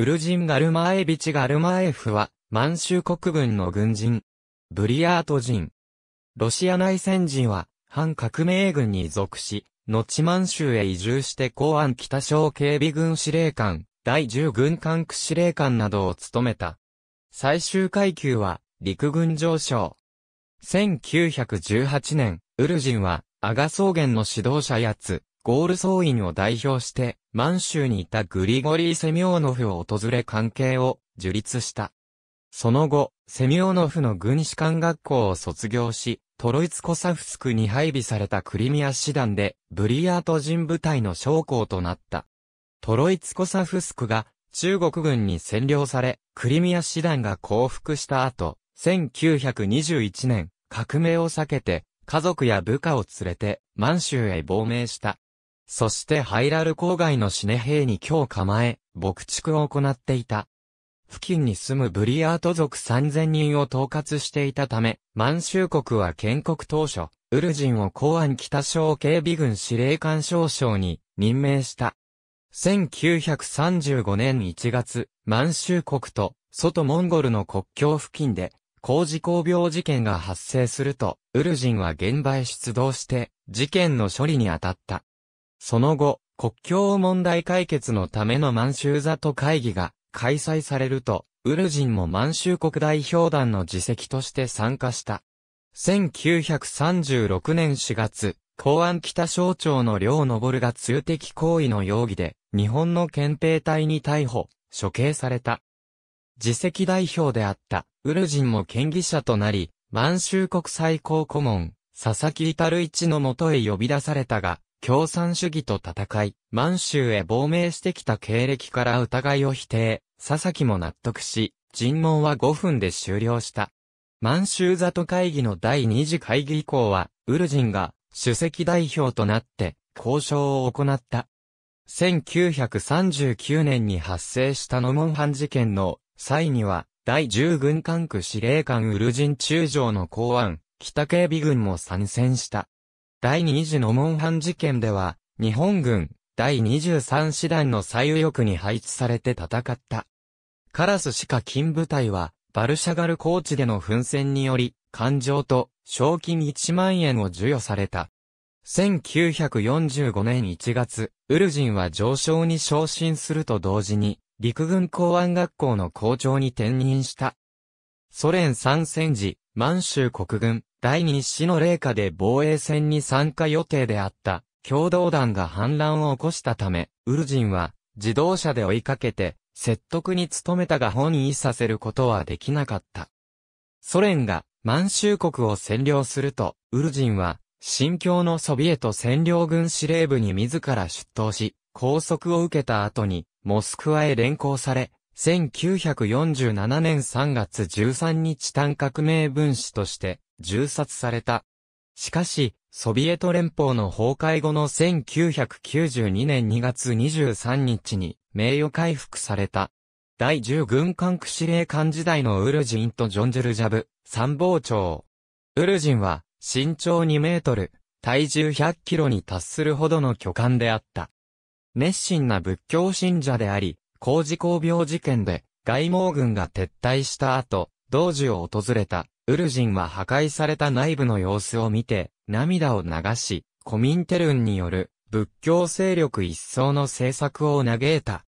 ウルジン・ガルマエビチ・ガルマエフは、満州国軍の軍人。ブリヤート人。ロシア内戦人は、反革命軍に属し、後満州へ移住して公安北省警備軍司令官、第10軍管区司令官などを務めた。最終階級は、陸軍上昇。1918年、ウルジンは、アガ草原の指導者やつ、ゴール総員を代表して、満州にいたグリゴリー・セミオーノフを訪れ関係を樹立した。その後、セミオーノフの軍士官学校を卒業し、トロイツコサフスクに配備されたクリミア師団で、ブリヤート人部隊の将校となった。トロイツコサフスクが中国軍に占領され、クリミア師団が降伏した後、1921年、革命を避けて、家族や部下を連れて、満州へ亡命した。そしてハイラル郊外のシネ兵に今日構え、牧畜を行っていた。付近に住むブリアート族3000人を統括していたため、満州国は建国当初、ウルジンを公安北省警備軍司令官少将に任命した。1935年1月、満州国と外モンゴルの国境付近で、工事工病事件が発生すると、ウルジンは現場へ出動して、事件の処理に当たった。その後、国境問題解決のための満州座と会議が開催されると、ウルジンも満州国代表団の自席として参加した。1936年4月、公安北省庁の両昇が通敵行為の容疑で、日本の憲兵隊に逮捕、処刑された。自席代表であった、ウルジンも権議者となり、満州国最高顧問、佐々木至一のもとへ呼び出されたが、共産主義と戦い、満州へ亡命してきた経歴から疑いを否定、佐々木も納得し、尋問は5分で終了した。満州里会議の第2次会議以降は、ウルジンが主席代表となって交渉を行った。1939年に発生したノモンン事件の際には、第10軍管区司令官ウルジン中将の公安、北警備軍も参戦した。第2次のハン事件では、日本軍、第23師団の最右翼に配置されて戦った。カラス鹿金部隊は、バルシャガル高地での奮戦により、艦上と賞金1万円を授与された。1945年1月、ウルジンは上昇に昇進すると同時に、陸軍公安学校の校長に転任した。ソ連参戦時、満州国軍、第2子の霊下で防衛戦に参加予定であった、共同団が反乱を起こしたため、ウルジンは、自動車で追いかけて、説得に努めたが本意させることはできなかった。ソ連が満州国を占領すると、ウルジンは、新境のソビエト占領軍司令部に自ら出頭し、拘束を受けた後に、モスクワへ連行され、1947年3月13日単革命分子として、銃殺された。しかし、ソビエト連邦の崩壊後の1992年2月23日に名誉回復された。第10軍管区司令官時代のウルジンとジョン・ジェルジャブ、参謀長。ウルジンは身長2メートル、体重100キロに達するほどの巨漢であった。熱心な仏教信者であり、工事工病事件で外蒙軍が撤退した後、道時を訪れたウルジンは破壊された内部の様子を見て、涙を流し、コミンテルンによる仏教勢力一層の政策を嘆いた。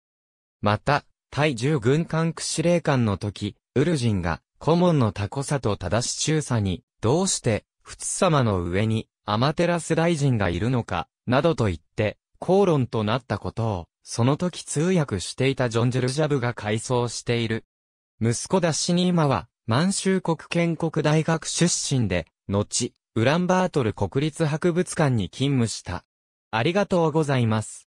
また、対従軍管区司令官の時、ウルジンが、顧問のタコサと正し中佐に、どうして、仏様の上に、アマテラス大臣がいるのか、などと言って、口論となったことを、その時通訳していたジョン・ジェルジャブが回想している。息子だしに今は、満州国建国大学出身で、後、ウランバートル国立博物館に勤務した。ありがとうございます。